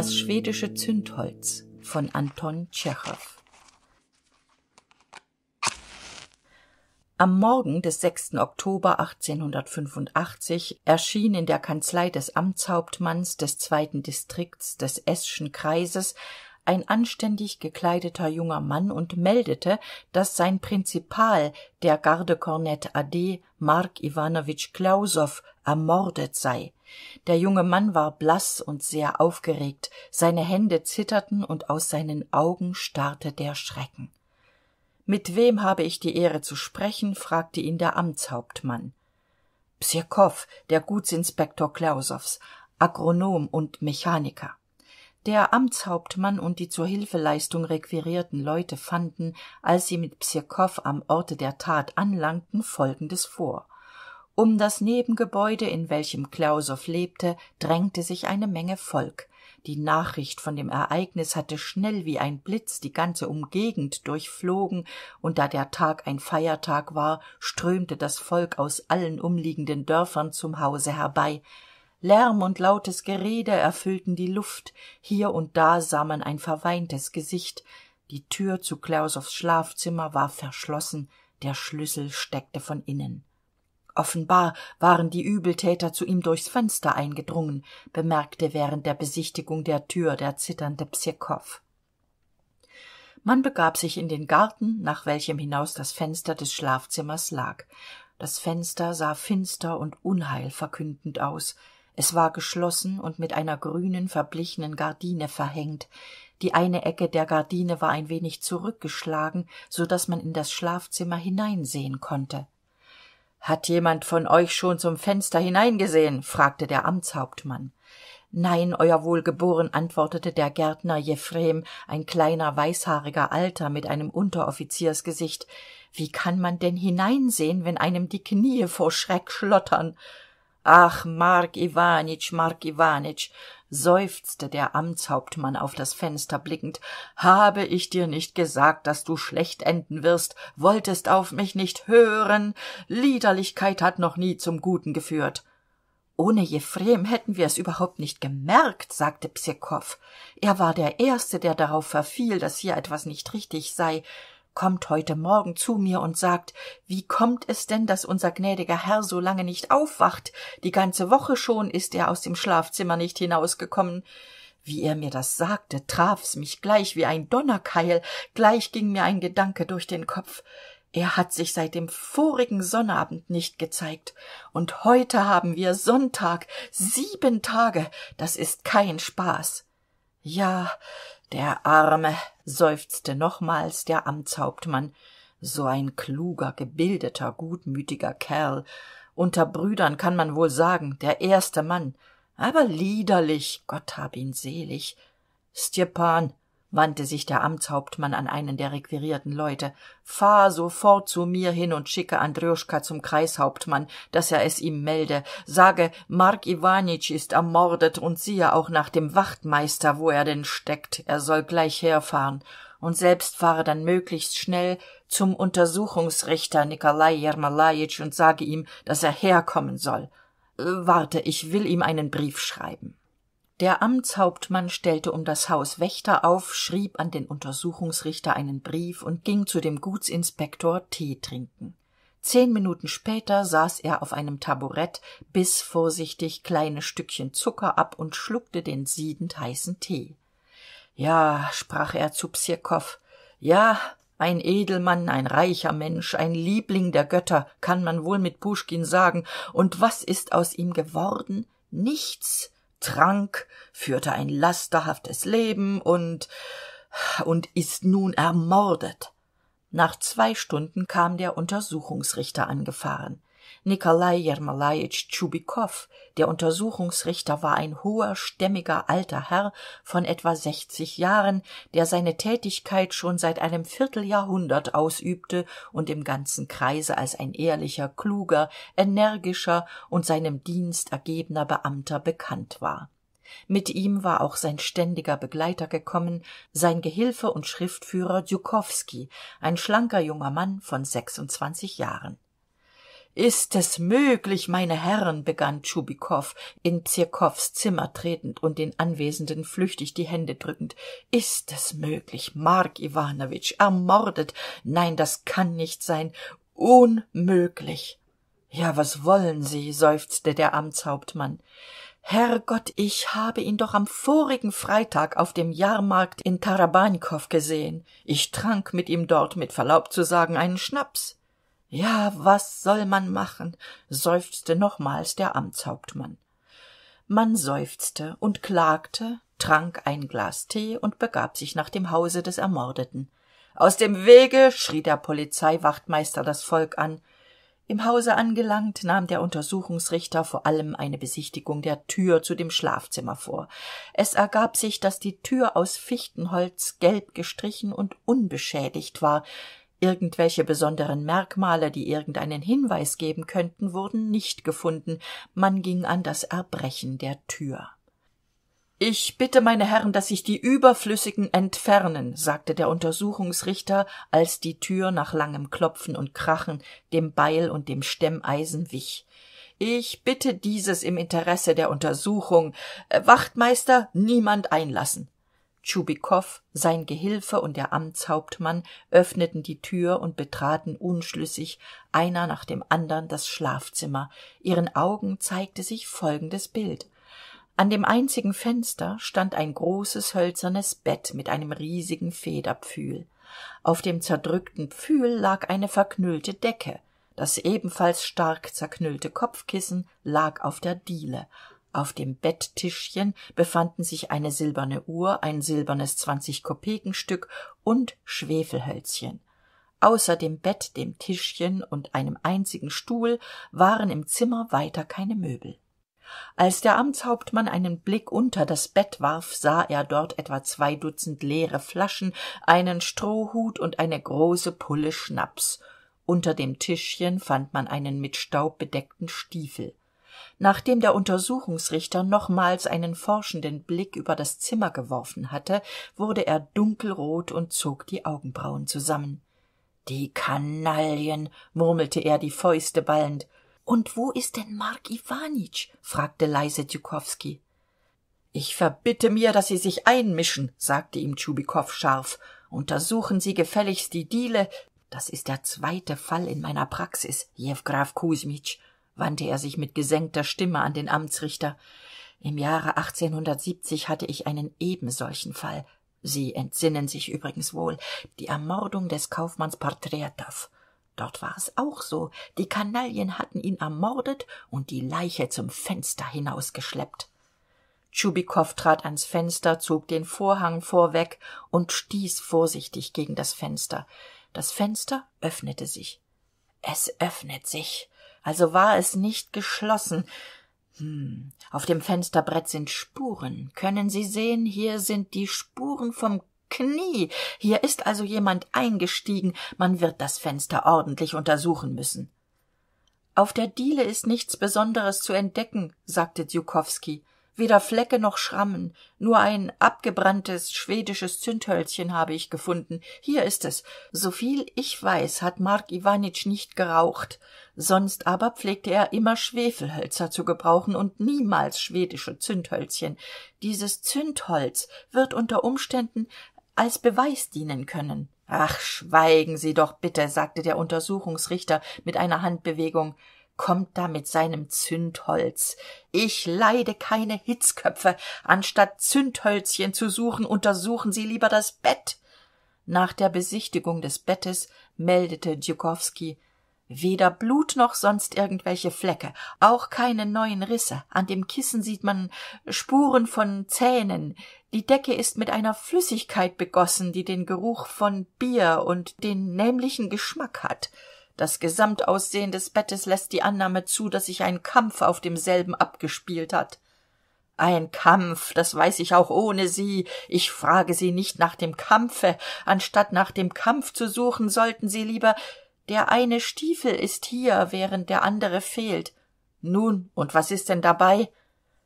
Das schwedische Zündholz von Anton Tschechow. Am Morgen des 6. Oktober 1885 erschien in der Kanzlei des Amtshauptmanns des zweiten Distrikts des Esschen Kreises ein anständig gekleideter junger mann und meldete daß sein prinzipal der gardekornett AD, mark iwanowitsch klausow ermordet sei der junge mann war blass und sehr aufgeregt seine hände zitterten und aus seinen augen starrte der schrecken mit wem habe ich die ehre zu sprechen fragte ihn der amtshauptmann psjekow der gutsinspektor klausows agronom und mechaniker der amtshauptmann und die zur hilfeleistung requirierten leute fanden als sie mit psjekow am orte der tat anlangten folgendes vor um das nebengebäude in welchem klausow lebte drängte sich eine menge volk die nachricht von dem ereignis hatte schnell wie ein blitz die ganze umgegend durchflogen und da der tag ein feiertag war strömte das volk aus allen umliegenden dörfern zum hause herbei lärm und lautes gerede erfüllten die luft hier und da sah man ein verweintes gesicht die tür zu klausows schlafzimmer war verschlossen der schlüssel steckte von innen offenbar waren die übeltäter zu ihm durchs fenster eingedrungen bemerkte während der besichtigung der tür der zitternde psjekow man begab sich in den garten nach welchem hinaus das fenster des schlafzimmers lag das fenster sah finster und unheilverkündend aus es war geschlossen und mit einer grünen verblichenen gardine verhängt die eine ecke der gardine war ein wenig zurückgeschlagen so daß man in das schlafzimmer hineinsehen konnte hat jemand von euch schon zum fenster hineingesehen fragte der amtshauptmann nein euer wohlgeboren antwortete der gärtner jephrem ein kleiner weißhaariger alter mit einem unteroffiziersgesicht wie kann man denn hineinsehen wenn einem die Knie vor schreck schlottern ach mark iwanitsch mark iwanitsch seufzte der amtshauptmann auf das fenster blickend habe ich dir nicht gesagt daß du schlecht enden wirst wolltest auf mich nicht hören liederlichkeit hat noch nie zum guten geführt ohne Jefrem hätten wir es überhaupt nicht gemerkt, sagte Psekow. Er war der Erste, der darauf verfiel, daß hier etwas nicht richtig sei kommt heute morgen zu mir und sagt wie kommt es denn dass unser gnädiger herr so lange nicht aufwacht die ganze woche schon ist er aus dem schlafzimmer nicht hinausgekommen wie er mir das sagte traf's mich gleich wie ein donnerkeil gleich ging mir ein gedanke durch den kopf er hat sich seit dem vorigen sonnabend nicht gezeigt und heute haben wir sonntag sieben tage das ist kein spaß ja der arme seufzte nochmals der amtshauptmann so ein kluger gebildeter gutmütiger kerl unter brüdern kann man wohl sagen der erste mann aber liederlich gott hab ihn selig Stepan, wandte sich der amtshauptmann an einen der requirierten leute fahr sofort zu mir hin und schicke andrjuschka zum kreishauptmann dass er es ihm melde sage mark iwanitsch ist ermordet und siehe auch nach dem wachtmeister wo er denn steckt er soll gleich herfahren und selbst fahre dann möglichst schnell zum untersuchungsrichter nikolai Jermalajitsch und sage ihm dass er herkommen soll äh, warte ich will ihm einen brief schreiben der amtshauptmann stellte um das haus wächter auf schrieb an den untersuchungsrichter einen brief und ging zu dem gutsinspektor tee trinken zehn minuten später saß er auf einem taburett biß vorsichtig kleine stückchen zucker ab und schluckte den siedend heißen tee ja sprach er zu psirkow ja ein edelmann ein reicher mensch ein liebling der götter kann man wohl mit puschkin sagen und was ist aus ihm geworden nichts trank, führte ein lasterhaftes Leben und und ist nun ermordet. Nach zwei Stunden kam der Untersuchungsrichter angefahren nikolai jermolajitsch tschubikow der untersuchungsrichter war ein hoher stämmiger alter herr von etwa sechzig jahren der seine tätigkeit schon seit einem vierteljahrhundert ausübte und im ganzen kreise als ein ehrlicher kluger energischer und seinem dienst ergebener beamter bekannt war mit ihm war auch sein ständiger begleiter gekommen sein gehilfe und schriftführer djukowski ein schlanker junger mann von sechsundzwanzig jahren ist es möglich meine herren begann tschubikow in zirkows zimmer tretend und den anwesenden flüchtig die hände drückend ist es möglich mark iwanowitsch ermordet nein das kann nicht sein unmöglich ja was wollen sie seufzte der amtshauptmann herrgott ich habe ihn doch am vorigen freitag auf dem jahrmarkt in tarabankow gesehen ich trank mit ihm dort mit verlaub zu sagen einen schnaps ja was soll man machen seufzte nochmals der amtshauptmann man seufzte und klagte trank ein glas tee und begab sich nach dem hause des ermordeten aus dem wege schrie der polizeiwachtmeister das volk an im hause angelangt nahm der untersuchungsrichter vor allem eine besichtigung der tür zu dem schlafzimmer vor es ergab sich daß die tür aus fichtenholz gelb gestrichen und unbeschädigt war irgendwelche besonderen merkmale die irgendeinen hinweis geben könnten wurden nicht gefunden man ging an das erbrechen der tür ich bitte meine herren daß sich die überflüssigen entfernen sagte der untersuchungsrichter als die tür nach langem klopfen und krachen dem beil und dem stemmeisen wich ich bitte dieses im interesse der untersuchung äh, wachtmeister niemand einlassen tschubikow sein gehilfe und der amtshauptmann öffneten die tür und betraten unschlüssig einer nach dem andern das schlafzimmer ihren augen zeigte sich folgendes bild an dem einzigen fenster stand ein großes hölzernes bett mit einem riesigen federpfühl auf dem zerdrückten pfühl lag eine verknüllte decke das ebenfalls stark zerknüllte kopfkissen lag auf der diele auf dem betttischchen befanden sich eine silberne uhr ein silbernes zwanzigkopekenstück und schwefelhölzchen außer dem bett dem tischchen und einem einzigen stuhl waren im zimmer weiter keine möbel als der amtshauptmann einen blick unter das bett warf sah er dort etwa zwei dutzend leere flaschen einen strohhut und eine große pulle schnaps unter dem tischchen fand man einen mit staub bedeckten stiefel nachdem der untersuchungsrichter nochmals einen forschenden blick über das zimmer geworfen hatte wurde er dunkelrot und zog die augenbrauen zusammen die kanaillen murmelte er die fäuste ballend und wo ist denn mark iwanitsch fragte leise tschukowski ich verbitte mir daß sie sich einmischen sagte ihm tschubikow scharf untersuchen sie gefälligst die diele das ist der zweite fall in meiner praxis Jewgraf wandte er sich mit gesenkter stimme an den amtsrichter im jahre hatte ich einen ebensolchen fall sie entsinnen sich übrigens wohl die ermordung des kaufmanns porträtow dort war es auch so die kanaillen hatten ihn ermordet und die leiche zum fenster hinausgeschleppt tschubikow trat ans fenster zog den vorhang vorweg und stieß vorsichtig gegen das fenster das fenster öffnete sich es öffnet sich also war es nicht geschlossen hm auf dem fensterbrett sind spuren können sie sehen hier sind die spuren vom knie hier ist also jemand eingestiegen man wird das fenster ordentlich untersuchen müssen auf der diele ist nichts besonderes zu entdecken sagte weder flecke noch schrammen nur ein abgebranntes schwedisches zündhölzchen habe ich gefunden hier ist es soviel ich weiß hat mark iwanitsch nicht geraucht sonst aber pflegte er immer schwefelhölzer zu gebrauchen und niemals schwedische zündhölzchen dieses zündholz wird unter umständen als beweis dienen können ach schweigen sie doch bitte sagte der untersuchungsrichter mit einer handbewegung kommt da mit seinem zündholz ich leide keine hitzköpfe anstatt zündhölzchen zu suchen untersuchen sie lieber das bett nach der besichtigung des bettes meldete djukowski weder blut noch sonst irgendwelche flecke auch keine neuen risse an dem kissen sieht man spuren von zähnen die decke ist mit einer flüssigkeit begossen die den geruch von bier und den nämlichen geschmack hat das gesamtaussehen des bettes lässt die annahme zu dass sich ein kampf auf demselben abgespielt hat ein kampf das weiß ich auch ohne sie ich frage sie nicht nach dem kampfe anstatt nach dem kampf zu suchen sollten sie lieber der eine stiefel ist hier während der andere fehlt nun und was ist denn dabei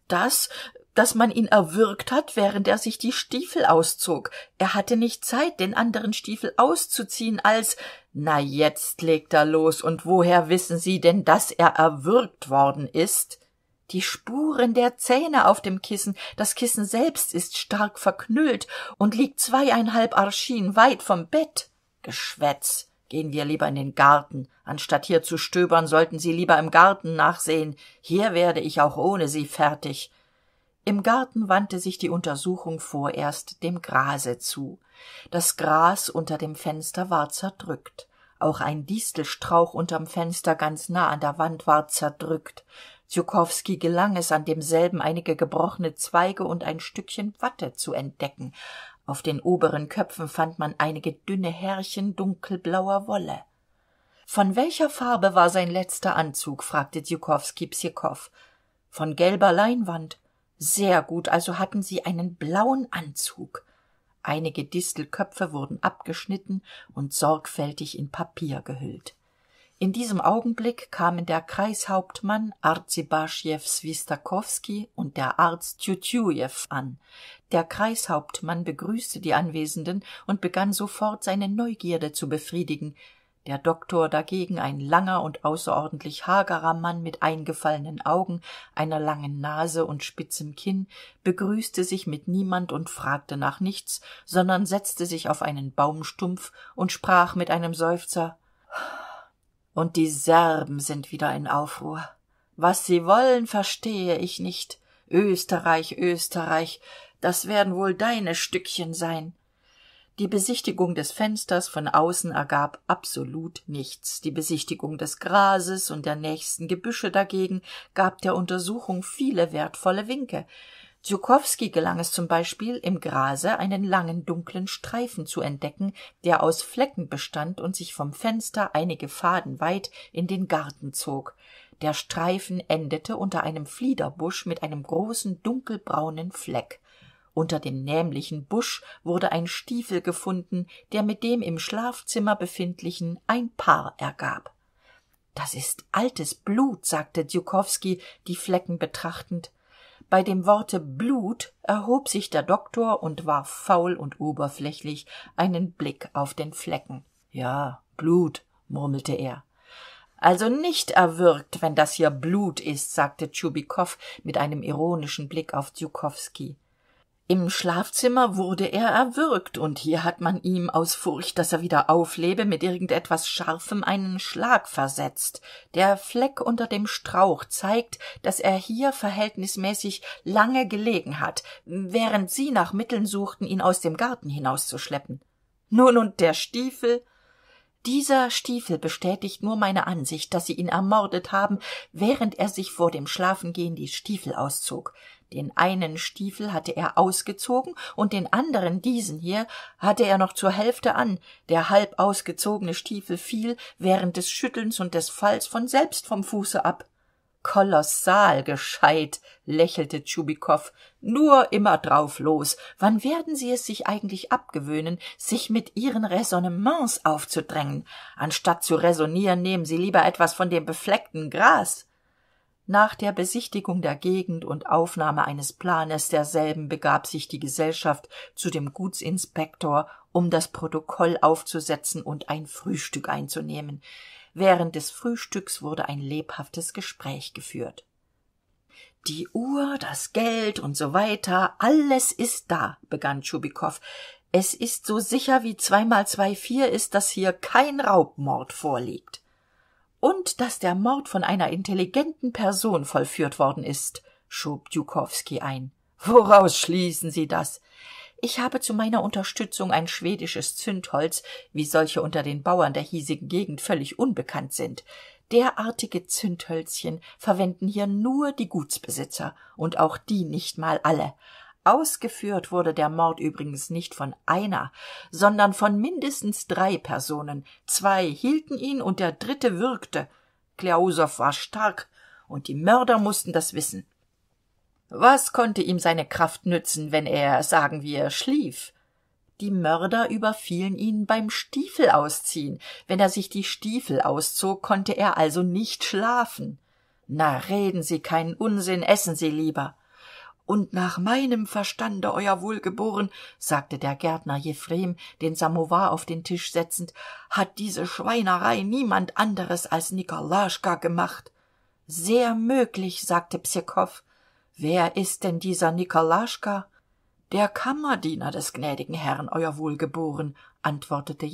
das dass man ihn erwürgt hat während er sich die stiefel auszog er hatte nicht zeit den anderen stiefel auszuziehen als na jetzt legt er los und woher wissen sie denn daß er erwürgt worden ist die spuren der zähne auf dem kissen das kissen selbst ist stark verknüllt und liegt zweieinhalb arschin weit vom bett geschwätz gehen wir lieber in den garten anstatt hier zu stöbern sollten sie lieber im garten nachsehen hier werde ich auch ohne sie fertig im garten wandte sich die untersuchung vorerst dem grase zu das gras unter dem fenster war zerdrückt auch ein distelstrauch unterm fenster ganz nah an der wand war zerdrückt tschukowski gelang es an demselben einige gebrochene zweige und ein stückchen watte zu entdecken auf den oberen köpfen fand man einige dünne härchen dunkelblauer wolle von welcher farbe war sein letzter anzug fragte tschukowski psjekow von gelber leinwand sehr gut also hatten sie einen blauen anzug einige distelköpfe wurden abgeschnitten und sorgfältig in papier gehüllt in diesem augenblick kamen der kreishauptmann arzibaschew Swistakowski und der arzt tjutjujew an der kreishauptmann begrüßte die anwesenden und begann sofort seine neugierde zu befriedigen der doktor dagegen ein langer und außerordentlich hagerer mann mit eingefallenen augen einer langen nase und spitzem kinn begrüßte sich mit niemand und fragte nach nichts sondern setzte sich auf einen baumstumpf und sprach mit einem seufzer und die serben sind wieder in aufruhr was sie wollen verstehe ich nicht österreich österreich das werden wohl deine stückchen sein die besichtigung des fensters von außen ergab absolut nichts die besichtigung des grases und der nächsten gebüsche dagegen gab der untersuchung viele wertvolle winke tschukowski gelang es zum Beispiel, im grase einen langen dunklen streifen zu entdecken der aus flecken bestand und sich vom fenster einige faden weit in den garten zog der streifen endete unter einem fliederbusch mit einem großen dunkelbraunen fleck unter dem nämlichen busch wurde ein stiefel gefunden der mit dem im schlafzimmer befindlichen ein paar ergab das ist altes blut sagte djukowski die flecken betrachtend bei dem worte blut erhob sich der doktor und warf faul und oberflächlich einen blick auf den flecken ja blut murmelte er also nicht erwürgt wenn das hier blut ist sagte tschubikow mit einem ironischen blick auf im Schlafzimmer wurde er erwürgt, und hier hat man ihm aus Furcht, dass er wieder auflebe, mit irgendetwas Scharfem einen Schlag versetzt. Der Fleck unter dem Strauch zeigt, dass er hier verhältnismäßig lange gelegen hat, während Sie nach Mitteln suchten, ihn aus dem Garten hinauszuschleppen. Nun und der Stiefel? Dieser Stiefel bestätigt nur meine Ansicht, dass Sie ihn ermordet haben, während er sich vor dem Schlafengehen die Stiefel auszog den einen Stiefel hatte er ausgezogen und den anderen diesen hier hatte er noch zur hälfte an der halb ausgezogene stiefel fiel während des schüttelns und des falls von selbst vom fuße ab kolossal gescheit lächelte tschubikow nur immer drauf los wann werden sie es sich eigentlich abgewöhnen sich mit ihren räsonnements aufzudrängen anstatt zu räsonieren nehmen sie lieber etwas von dem befleckten gras nach der besichtigung der gegend und aufnahme eines planes derselben begab sich die gesellschaft zu dem gutsinspektor um das protokoll aufzusetzen und ein frühstück einzunehmen während des frühstücks wurde ein lebhaftes gespräch geführt die uhr das geld und so weiter alles ist da begann tschubikow es ist so sicher wie zweimal zwei vier ist daß hier kein raubmord vorliegt und daß der mord von einer intelligenten person vollführt worden ist schob djukowski ein woraus schließen sie das ich habe zu meiner unterstützung ein schwedisches zündholz wie solche unter den bauern der hiesigen gegend völlig unbekannt sind derartige zündhölzchen verwenden hier nur die gutsbesitzer und auch die nicht mal alle ausgeführt wurde der mord übrigens nicht von einer sondern von mindestens drei personen zwei hielten ihn und der dritte würgte klausow war stark und die mörder mussten das wissen was konnte ihm seine kraft nützen wenn er sagen wir schlief die mörder überfielen ihn beim Stiefel ausziehen. wenn er sich die stiefel auszog konnte er also nicht schlafen na reden sie keinen unsinn essen sie lieber und nach meinem verstande euer wohlgeboren sagte der gärtner jephrem den samowar auf den tisch setzend hat diese schweinerei niemand anderes als nikolaschka gemacht sehr möglich sagte psjekow wer ist denn dieser nikolaschka der kammerdiener des gnädigen herrn euer wohlgeboren antwortete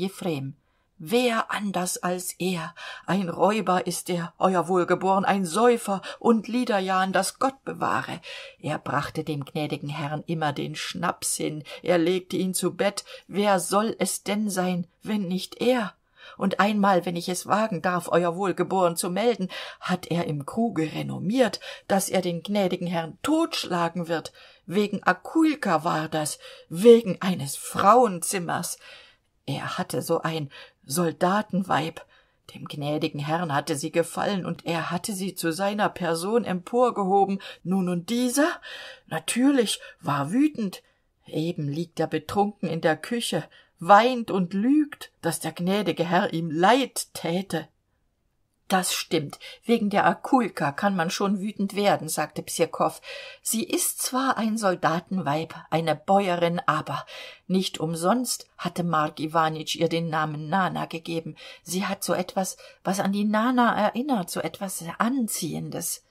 wer anders als er ein räuber ist er euer wohlgeboren ein säufer und Liederjahn, das gott bewahre er brachte dem gnädigen herrn immer den schnaps hin er legte ihn zu bett wer soll es denn sein wenn nicht er und einmal wenn ich es wagen darf euer wohlgeboren zu melden hat er im kruge renommiert daß er den gnädigen herrn totschlagen wird wegen akulka war das wegen eines frauenzimmers er hatte so ein soldatenweib dem gnädigen herrn hatte sie gefallen und er hatte sie zu seiner person emporgehoben nun und dieser natürlich war wütend eben liegt er betrunken in der küche weint und lügt daß der gnädige herr ihm leid täte das stimmt wegen der akulka kann man schon wütend werden sagte psirkow sie ist zwar ein soldatenweib eine bäuerin aber nicht umsonst hatte mark iwanitsch ihr den namen nana gegeben sie hat so etwas was an die nana erinnert so etwas anziehendes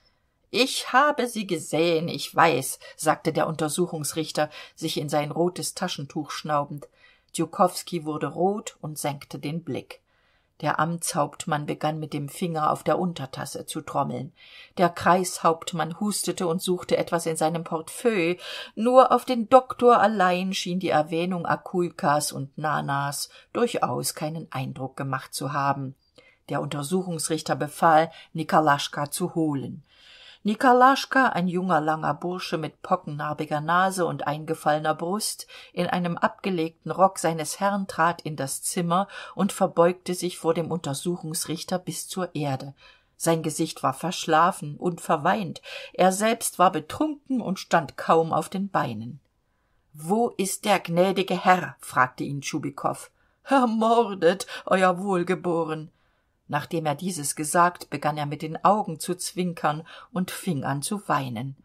ich habe sie gesehen ich weiß sagte der untersuchungsrichter sich in sein rotes taschentuch schnaubend djukowski wurde rot und senkte den blick der amtshauptmann begann mit dem finger auf der untertasse zu trommeln der kreishauptmann hustete und suchte etwas in seinem portefeuille nur auf den doktor allein schien die erwähnung akulkas und nanas durchaus keinen eindruck gemacht zu haben der untersuchungsrichter befahl nikolaschka zu holen nikolaschka ein junger langer bursche mit pockennarbiger nase und eingefallener brust in einem abgelegten rock seines herrn trat in das zimmer und verbeugte sich vor dem untersuchungsrichter bis zur erde sein gesicht war verschlafen und verweint er selbst war betrunken und stand kaum auf den beinen wo ist der gnädige herr fragte ihn tschubikow ermordet euer wohlgeboren nachdem er dieses gesagt begann er mit den augen zu zwinkern und fing an zu weinen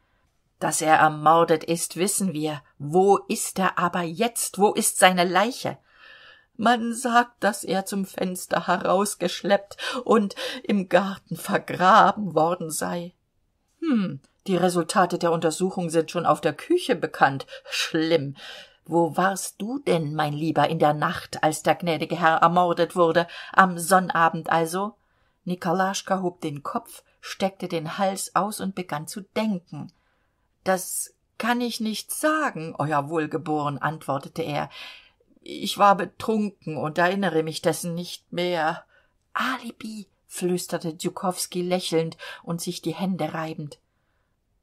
Dass er ermordet ist wissen wir wo ist er aber jetzt wo ist seine leiche man sagt dass er zum fenster herausgeschleppt und im garten vergraben worden sei hm die resultate der untersuchung sind schon auf der küche bekannt schlimm wo warst du denn mein lieber in der nacht als der gnädige herr ermordet wurde am sonnabend also nikolaschka hob den kopf steckte den hals aus und begann zu denken das kann ich nicht sagen euer wohlgeboren antwortete er ich war betrunken und erinnere mich dessen nicht mehr alibi flüsterte djukowski lächelnd und sich die hände reibend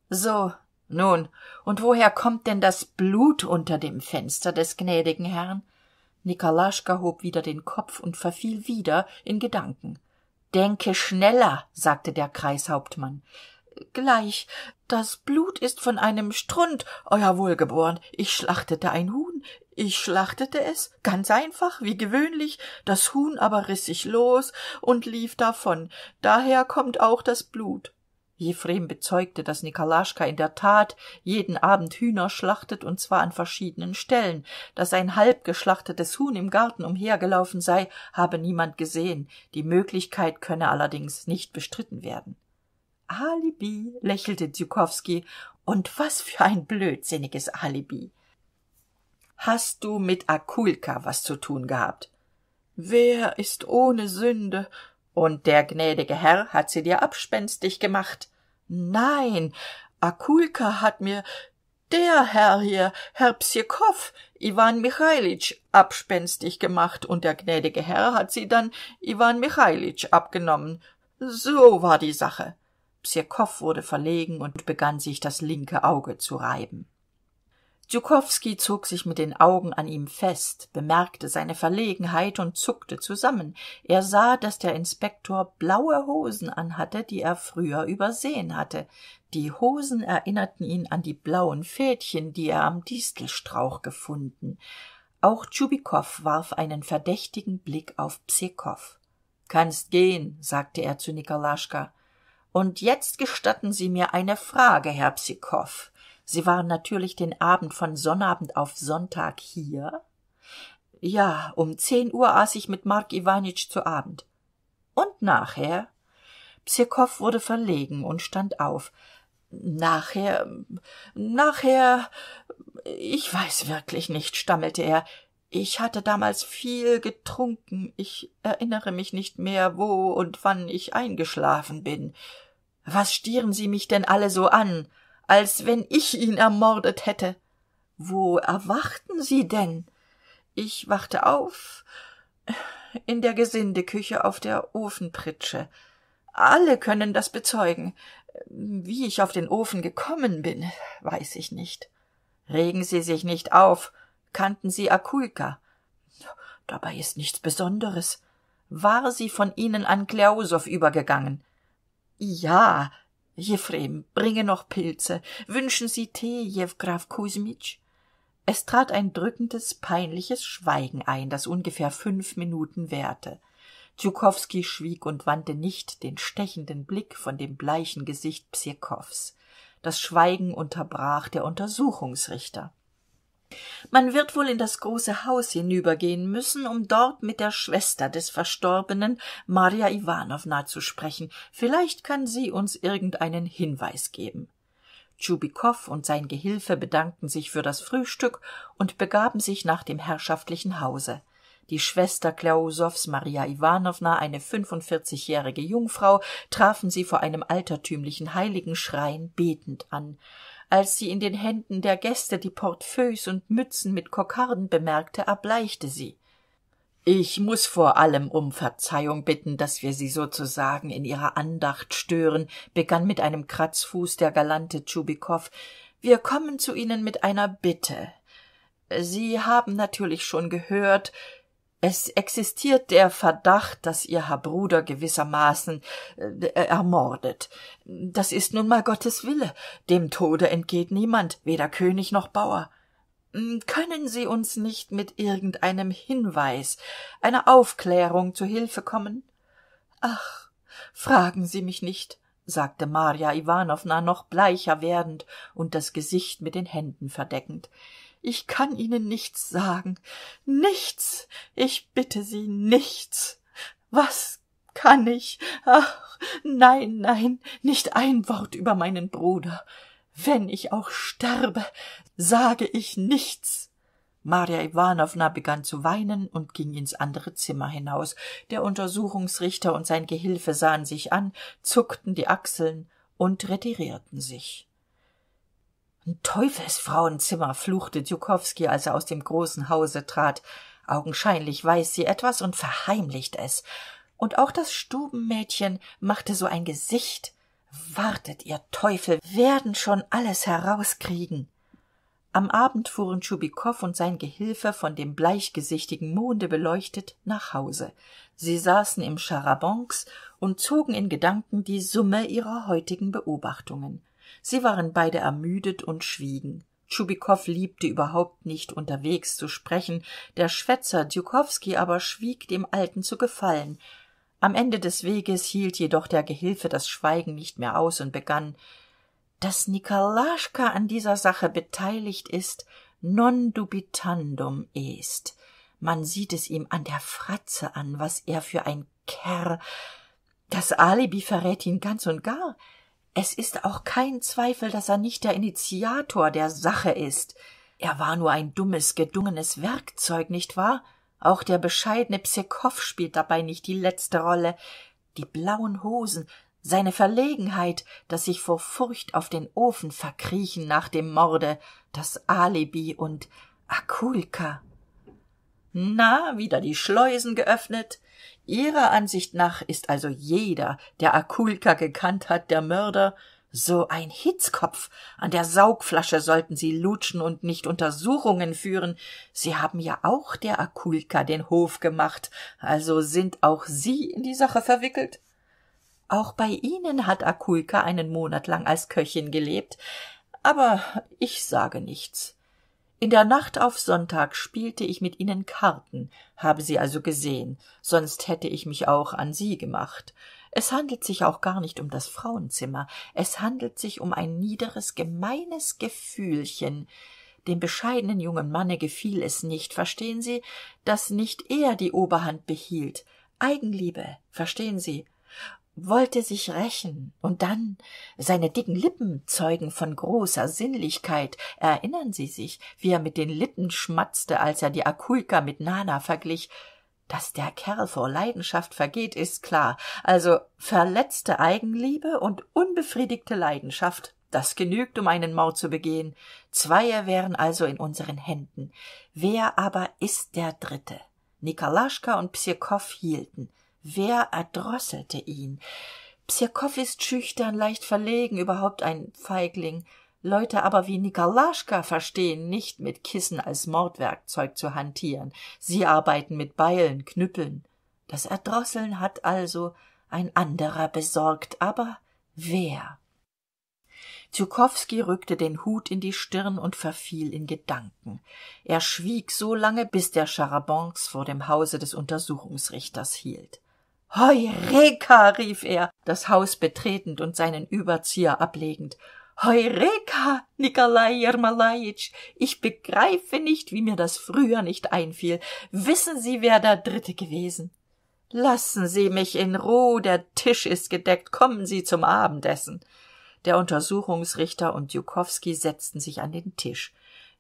so nun, und woher kommt denn das Blut unter dem Fenster des gnädigen Herrn? Nikolaschka hob wieder den Kopf und verfiel wieder in Gedanken. Denke schneller, sagte der Kreishauptmann. Gleich. Das Blut ist von einem Strund, euer Wohlgeboren. Ich schlachtete ein Huhn. Ich schlachtete es, ganz einfach, wie gewöhnlich. Das Huhn aber riss sich los und lief davon. Daher kommt auch das Blut jefrem bezeugte daß nikolaschka in der tat jeden abend hühner schlachtet und zwar an verschiedenen stellen daß ein halbgeschlachtetes huhn im garten umhergelaufen sei habe niemand gesehen die möglichkeit könne allerdings nicht bestritten werden alibi lächelte tjukowski und was für ein blödsinniges alibi hast du mit akulka was zu tun gehabt wer ist ohne sünde und der gnädige herr hat sie dir abspenstig gemacht nein akulka hat mir der herr hier herr psjekow iwan Michailitsch, abspenstig gemacht und der gnädige herr hat sie dann iwan Michailitsch abgenommen so war die sache psjekow wurde verlegen und begann sich das linke auge zu reiben tschukowski zog sich mit den augen an ihm fest bemerkte seine verlegenheit und zuckte zusammen er sah daß der inspektor blaue hosen anhatte die er früher übersehen hatte die hosen erinnerten ihn an die blauen fädchen die er am distelstrauch gefunden auch tschubikow warf einen verdächtigen blick auf psekow kannst gehen sagte er zu nikolaschka und jetzt gestatten sie mir eine frage herr Psikow sie waren natürlich den abend von sonnabend auf sonntag hier ja um zehn uhr aß ich mit mark iwanitsch zu abend und nachher psjekow wurde verlegen und stand auf nachher nachher ich weiß wirklich nicht stammelte er ich hatte damals viel getrunken, ich erinnere mich nicht mehr, wo und wann ich eingeschlafen bin. Was stieren Sie mich denn alle so an? als wenn ich ihn ermordet hätte wo erwachten sie denn ich wachte auf in der gesindeküche auf der ofenpritsche alle können das bezeugen wie ich auf den ofen gekommen bin weiß ich nicht regen sie sich nicht auf kannten sie akulka dabei ist nichts besonderes war sie von ihnen an Kleusow übergegangen ja jefrem bringe noch pilze wünschen sie tee jewgraf kusmitsch es trat ein drückendes peinliches schweigen ein das ungefähr fünf minuten währte tschukowski schwieg und wandte nicht den stechenden blick von dem bleichen gesicht psjekows das schweigen unterbrach der untersuchungsrichter man wird wohl in das große haus hinübergehen müssen um dort mit der schwester des verstorbenen marja iwanowna zu sprechen vielleicht kann sie uns irgendeinen hinweis geben tschubikow und sein gehilfe bedankten sich für das frühstück und begaben sich nach dem herrschaftlichen hause die schwester klausows marja iwanowna eine fünfundvierzigjährige jungfrau trafen sie vor einem altertümlichen heiligenschrein betend an als sie in den händen der gäste die portefeuilles und mützen mit kokarden bemerkte erbleichte sie ich muß vor allem um verzeihung bitten daß wir sie sozusagen in ihrer andacht stören begann mit einem kratzfuß der galante tschubikow wir kommen zu ihnen mit einer bitte sie haben natürlich schon gehört es existiert der Verdacht, daß ihr Herr Bruder gewissermaßen äh, äh, ermordet. Das ist nun mal Gottes Wille. Dem Tode entgeht niemand, weder König noch Bauer. Hm, können Sie uns nicht mit irgendeinem Hinweis, einer Aufklärung zu Hilfe kommen? Ach, fragen Sie mich nicht, sagte Marja Iwanowna noch bleicher werdend und das Gesicht mit den Händen verdeckend ich kann ihnen nichts sagen nichts ich bitte sie nichts was kann ich ach nein nein nicht ein wort über meinen bruder wenn ich auch sterbe sage ich nichts marja iwanowna begann zu weinen und ging ins andere zimmer hinaus der untersuchungsrichter und sein gehilfe sahen sich an zuckten die achseln und retirierten sich ein teufelsfrauenzimmer fluchte tjukowski als er aus dem großen hause trat augenscheinlich weiß sie etwas und verheimlicht es und auch das stubenmädchen machte so ein gesicht wartet ihr teufel werden schon alles herauskriegen am abend fuhren tschubikow und sein gehilfe von dem bleichgesichtigen monde beleuchtet nach hause sie saßen im charabancs und zogen in gedanken die summe ihrer heutigen beobachtungen sie waren beide ermüdet und schwiegen tschubikow liebte überhaupt nicht unterwegs zu sprechen der schwätzer tjukowski aber schwieg dem alten zu gefallen am ende des weges hielt jedoch der gehilfe das schweigen nicht mehr aus und begann »Dass nikolaschka an dieser sache beteiligt ist non dubitandum est man sieht es ihm an der fratze an was er für ein Kerr. das alibi verrät ihn ganz und gar es ist auch kein zweifel daß er nicht der initiator der sache ist er war nur ein dummes gedungenes werkzeug nicht wahr auch der bescheidene psekow spielt dabei nicht die letzte rolle die blauen hosen seine verlegenheit das sich vor furcht auf den ofen verkriechen nach dem morde das alibi und akulka na wieder die schleusen geöffnet ihrer ansicht nach ist also jeder der akulka gekannt hat der mörder so ein hitzkopf an der saugflasche sollten sie lutschen und nicht untersuchungen führen sie haben ja auch der akulka den hof gemacht also sind auch sie in die sache verwickelt auch bei ihnen hat akulka einen monat lang als köchin gelebt aber ich sage nichts in der nacht auf sonntag spielte ich mit ihnen karten habe sie also gesehen sonst hätte ich mich auch an sie gemacht es handelt sich auch gar nicht um das frauenzimmer es handelt sich um ein niederes gemeines gefühlchen dem bescheidenen jungen manne gefiel es nicht verstehen sie dass nicht er die oberhand behielt eigenliebe verstehen sie wollte sich rächen und dann seine dicken lippen zeugen von großer sinnlichkeit erinnern sie sich wie er mit den lippen schmatzte als er die akulka mit nana verglich dass der kerl vor leidenschaft vergeht ist klar also verletzte eigenliebe und unbefriedigte leidenschaft das genügt um einen mord zu begehen zweie wären also in unseren händen wer aber ist der dritte nikolaschka und psjekow hielten wer erdrosselte ihn psirkow ist schüchtern leicht verlegen überhaupt ein feigling leute aber wie nikolaschka verstehen nicht mit kissen als mordwerkzeug zu hantieren sie arbeiten mit beilen knüppeln das erdrosseln hat also ein anderer besorgt aber wer tschukowski rückte den hut in die stirn und verfiel in gedanken er schwieg so lange bis der Charabancs vor dem hause des untersuchungsrichters hielt heureka rief er das haus betretend und seinen überzieher ablegend heureka nikolai Jermalajitsch, ich begreife nicht wie mir das früher nicht einfiel wissen sie wer der dritte gewesen lassen sie mich in Ruhe, der tisch ist gedeckt kommen sie zum abendessen der untersuchungsrichter und djukowski setzten sich an den tisch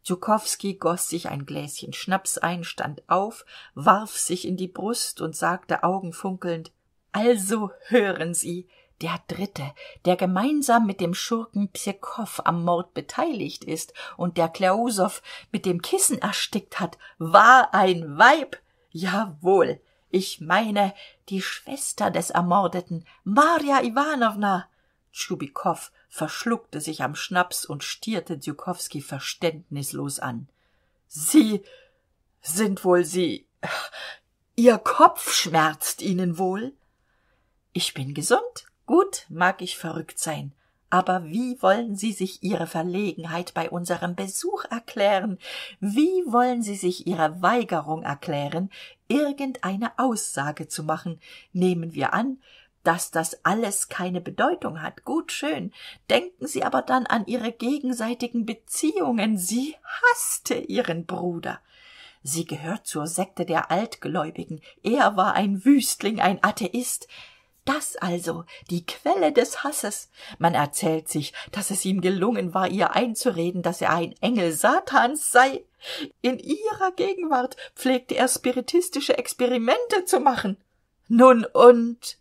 Tschukowski goss sich ein gläschen schnaps ein stand auf warf sich in die brust und sagte augenfunkelnd also hören sie der dritte der gemeinsam mit dem schurken pjekow am mord beteiligt ist und der klausow mit dem kissen erstickt hat war ein weib jawohl ich meine die schwester des ermordeten Maria marja tschubikow verschluckte sich am schnaps und stierte tjukowski verständnislos an sie sind wohl sie ihr kopf schmerzt ihnen wohl ich bin gesund gut mag ich verrückt sein aber wie wollen sie sich ihre verlegenheit bei unserem besuch erklären wie wollen sie sich ihre weigerung erklären irgendeine aussage zu machen nehmen wir an daß das alles keine Bedeutung hat. Gut, schön. Denken Sie aber dann an Ihre gegenseitigen Beziehungen. Sie hasste Ihren Bruder. Sie gehört zur Sekte der Altgläubigen. Er war ein Wüstling, ein Atheist. Das also, die Quelle des Hasses. Man erzählt sich, dass es ihm gelungen war, ihr einzureden, dass er ein Engel Satans sei. In ihrer Gegenwart pflegte er spiritistische Experimente zu machen. Nun und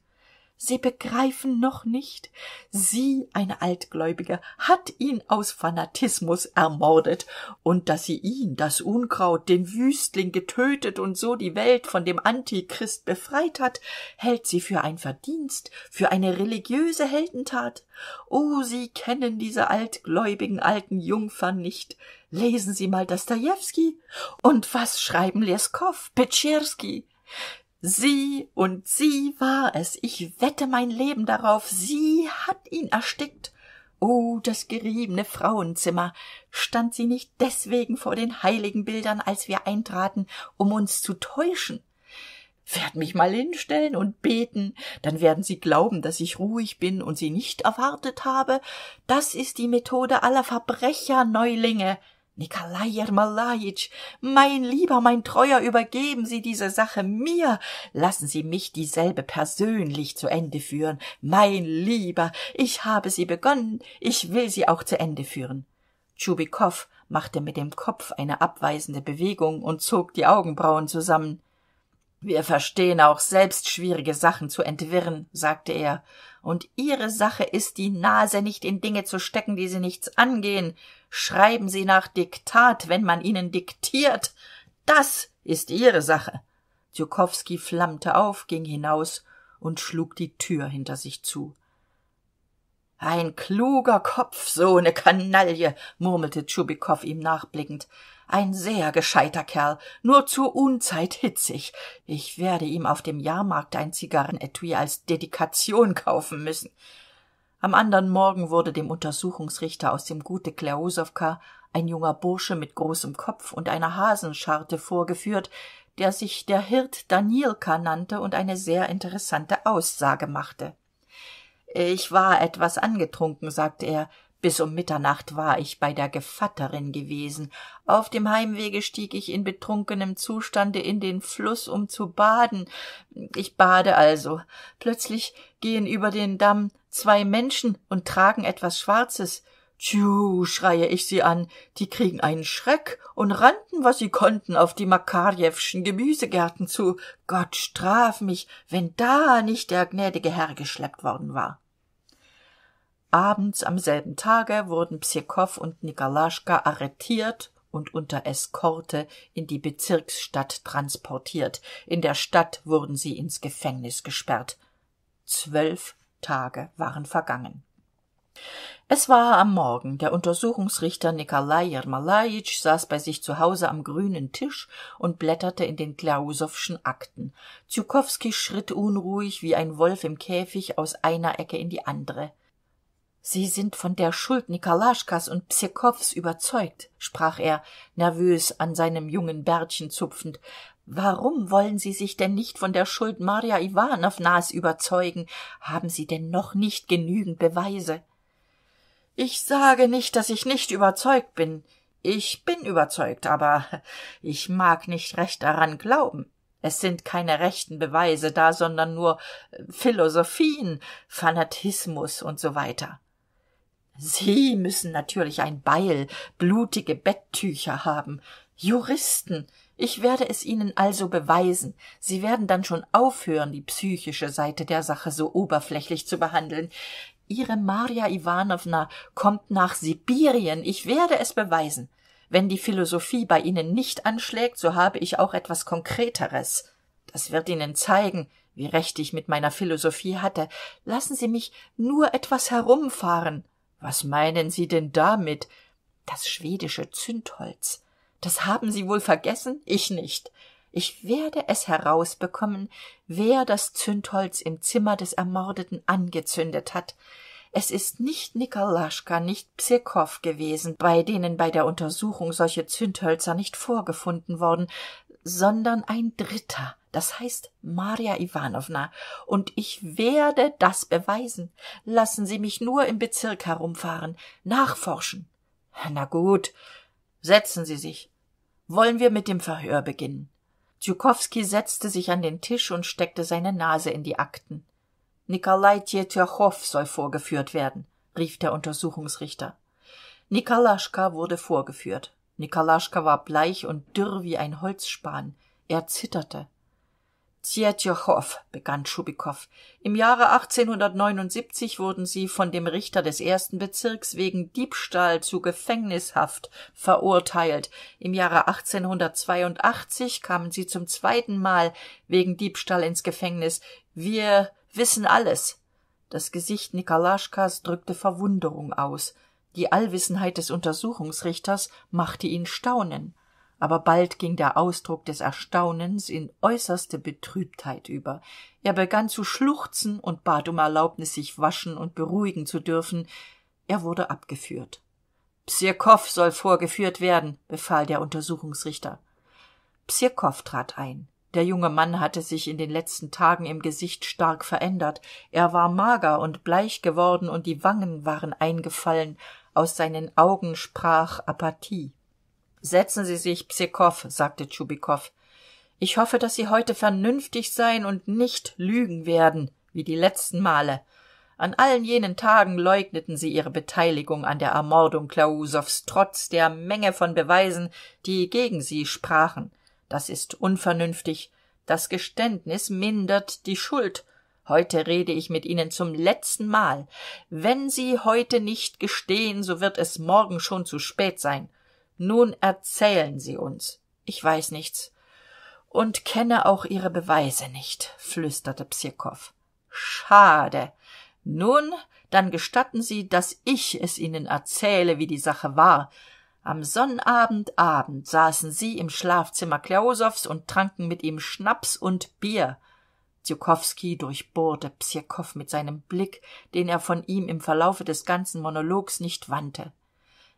Sie begreifen noch nicht, sie, eine Altgläubige, hat ihn aus Fanatismus ermordet, und dass sie ihn, das Unkraut, den Wüstling getötet und so die Welt von dem Antichrist befreit hat, hält sie für ein Verdienst, für eine religiöse Heldentat. Oh, Sie kennen diese altgläubigen alten Jungfern nicht. Lesen Sie mal Dostojewski. Und was schreiben Leskow, Petscherski? sie und sie war es ich wette mein leben darauf sie hat ihn erstickt Oh, das geriebene frauenzimmer stand sie nicht deswegen vor den heiligen Bildern, als wir eintraten um uns zu täuschen werd mich mal hinstellen und beten dann werden sie glauben daß ich ruhig bin und sie nicht erwartet habe das ist die methode aller verbrecher neulinge nikolai jermalajitsch mein lieber mein treuer übergeben sie diese sache mir lassen sie mich dieselbe persönlich zu ende führen mein lieber ich habe sie begonnen ich will sie auch zu ende führen tschubikow machte mit dem kopf eine abweisende bewegung und zog die augenbrauen zusammen wir verstehen auch selbst schwierige sachen zu entwirren sagte er und ihre sache ist die nase nicht in dinge zu stecken die sie nichts angehen schreiben sie nach diktat wenn man ihnen diktiert das ist ihre sache tjukowski flammte auf ging hinaus und schlug die tür hinter sich zu ein kluger kopf so ne kanaille murmelte tschubikow ihm nachblickend ein sehr gescheiter kerl nur zur unzeit hitzig ich werde ihm auf dem jahrmarkt ein zigarrenetui als dedikation kaufen müssen am andern morgen wurde dem untersuchungsrichter aus dem gute klausowka ein junger bursche mit großem kopf und einer hasenscharte vorgeführt der sich der hirt Danielka nannte und eine sehr interessante aussage machte ich war etwas angetrunken sagte er bis um mitternacht war ich bei der gevatterin gewesen auf dem heimwege stieg ich in betrunkenem zustande in den Fluss, um zu baden ich bade also plötzlich gehen über den damm zwei menschen und tragen etwas schwarzes tju schreie ich sie an die kriegen einen schreck und rannten was sie konnten auf die makarjewschen gemüsegärten zu gott straf mich wenn da nicht der gnädige herr geschleppt worden war abends am selben tage wurden psekow und nikolaschka arretiert und unter eskorte in die bezirksstadt transportiert in der stadt wurden sie ins gefängnis gesperrt zwölf tage waren vergangen es war am morgen der untersuchungsrichter nikolai Jermalajitsch saß bei sich zu hause am grünen tisch und blätterte in den klausowschen akten tschukowski schritt unruhig wie ein wolf im käfig aus einer ecke in die andere sie sind von der schuld nikolaschkas und psekows überzeugt sprach er nervös an seinem jungen bärtchen zupfend warum wollen sie sich denn nicht von der schuld marja iwanownas überzeugen haben sie denn noch nicht genügend beweise ich sage nicht daß ich nicht überzeugt bin ich bin überzeugt aber ich mag nicht recht daran glauben es sind keine rechten beweise da sondern nur philosophien fanatismus und so weiter sie müssen natürlich ein beil blutige betttücher haben juristen ich werde es ihnen also beweisen sie werden dann schon aufhören die psychische seite der sache so oberflächlich zu behandeln ihre Maria iwanowna kommt nach sibirien ich werde es beweisen wenn die philosophie bei ihnen nicht anschlägt so habe ich auch etwas konkreteres das wird ihnen zeigen wie recht ich mit meiner philosophie hatte lassen sie mich nur etwas herumfahren was meinen sie denn damit das schwedische zündholz das haben sie wohl vergessen ich nicht ich werde es herausbekommen wer das zündholz im zimmer des ermordeten angezündet hat es ist nicht nikolaschka nicht psekow gewesen bei denen bei der untersuchung solche zündhölzer nicht vorgefunden worden sondern ein dritter das heißt Maria Iwanowna, und ich werde das beweisen. Lassen Sie mich nur im Bezirk herumfahren, nachforschen. Na gut, setzen Sie sich. Wollen wir mit dem Verhör beginnen? Tschukowski setzte sich an den Tisch und steckte seine Nase in die Akten. Nikolai Tjetjachow soll vorgeführt werden, rief der Untersuchungsrichter. Nikolaschka wurde vorgeführt. Nikolaschka war bleich und dürr wie ein Holzspan. Er zitterte. Tjentjetjochow begann schubikow im jahre 1879 wurden sie von dem richter des ersten bezirks wegen diebstahl zu gefängnishaft verurteilt im jahre 1882 kamen sie zum zweiten Mal wegen diebstahl ins gefängnis wir wissen alles das gesicht nikolaschkas drückte verwunderung aus die allwissenheit des untersuchungsrichters machte ihn staunen aber bald ging der ausdruck des erstaunens in äußerste betrübtheit über er begann zu schluchzen und bat um erlaubnis sich waschen und beruhigen zu dürfen er wurde abgeführt psirkow soll vorgeführt werden befahl der untersuchungsrichter psirkow trat ein der junge mann hatte sich in den letzten tagen im gesicht stark verändert er war mager und bleich geworden und die wangen waren eingefallen aus seinen augen sprach apathie Setzen Sie sich, Psekow, sagte Tschubikow. Ich hoffe, daß Sie heute vernünftig sein und nicht lügen werden, wie die letzten Male. An allen jenen Tagen leugneten Sie Ihre Beteiligung an der Ermordung Klausows trotz der Menge von Beweisen, die gegen Sie sprachen. Das ist unvernünftig. Das Geständnis mindert die Schuld. Heute rede ich mit Ihnen zum letzten Mal. Wenn Sie heute nicht gestehen, so wird es morgen schon zu spät sein. Nun erzählen Sie uns. Ich weiß nichts. Und kenne auch Ihre Beweise nicht, flüsterte Psirkow. Schade. Nun, dann gestatten Sie, dass ich es Ihnen erzähle, wie die Sache war. Am Sonnabendabend saßen Sie im Schlafzimmer Klausows und tranken mit ihm Schnaps und Bier. Zukowski durchbohrte Psirkow mit seinem Blick, den er von ihm im Verlaufe des ganzen Monologs nicht wandte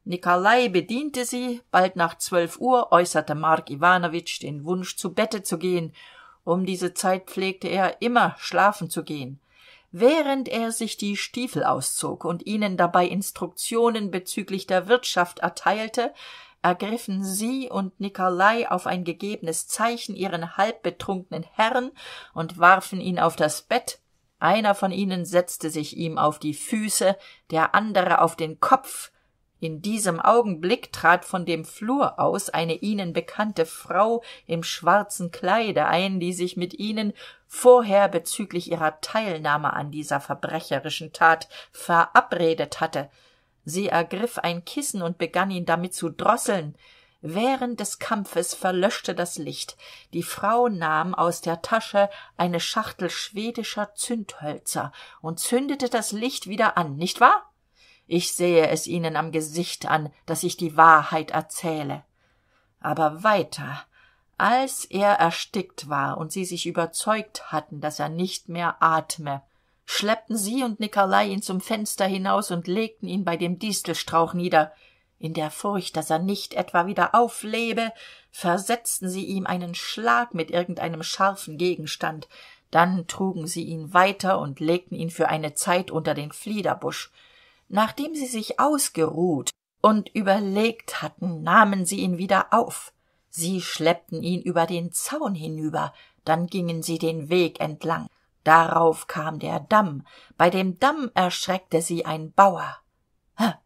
nikolai bediente sie bald nach zwölf uhr äußerte mark iwanowitsch den wunsch zu bette zu gehen um diese zeit pflegte er immer schlafen zu gehen während er sich die stiefel auszog und ihnen dabei instruktionen bezüglich der wirtschaft erteilte ergriffen sie und nikolai auf ein gegebenes zeichen ihren halbbetrunkenen herrn und warfen ihn auf das bett einer von ihnen setzte sich ihm auf die füße der andere auf den kopf in diesem augenblick trat von dem flur aus eine ihnen bekannte frau im schwarzen kleide ein die sich mit ihnen vorher bezüglich ihrer teilnahme an dieser verbrecherischen tat verabredet hatte sie ergriff ein kissen und begann ihn damit zu drosseln während des kampfes verlöschte das licht die frau nahm aus der tasche eine schachtel schwedischer zündhölzer und zündete das licht wieder an nicht wahr ich sehe es ihnen am gesicht an daß ich die wahrheit erzähle aber weiter als er erstickt war und sie sich überzeugt hatten daß er nicht mehr atme schleppten sie und nikolai ihn zum fenster hinaus und legten ihn bei dem distelstrauch nieder in der furcht daß er nicht etwa wieder auflebe versetzten sie ihm einen schlag mit irgendeinem scharfen gegenstand dann trugen sie ihn weiter und legten ihn für eine zeit unter den fliederbusch nachdem sie sich ausgeruht und überlegt hatten nahmen sie ihn wieder auf sie schleppten ihn über den zaun hinüber dann gingen sie den weg entlang darauf kam der damm bei dem damm erschreckte sie ein bauer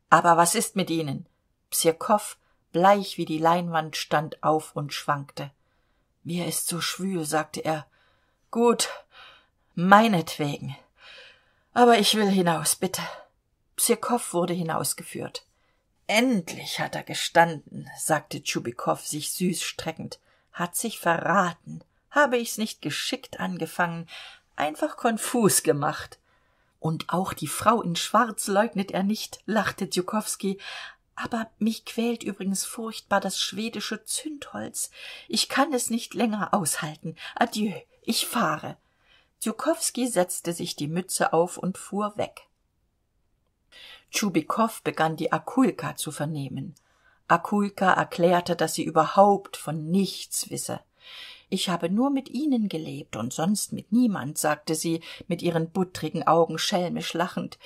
aber was ist mit ihnen psirkow bleich wie die leinwand stand auf und schwankte mir ist so schwül sagte er gut meinetwegen aber ich will hinaus bitte Psirkow wurde hinausgeführt endlich hat er gestanden sagte tschubikow sich süß streckend hat sich verraten habe ich's nicht geschickt angefangen einfach konfus gemacht und auch die frau in schwarz leugnet er nicht lachte tjukowski aber mich quält übrigens furchtbar das schwedische zündholz ich kann es nicht länger aushalten adieu ich fahre tjukowski setzte sich die mütze auf und fuhr weg tschubikow begann die akulka zu vernehmen akulka erklärte daß sie überhaupt von nichts wisse ich habe nur mit ihnen gelebt und sonst mit niemand sagte sie mit ihren buttrigen augen schelmisch lachend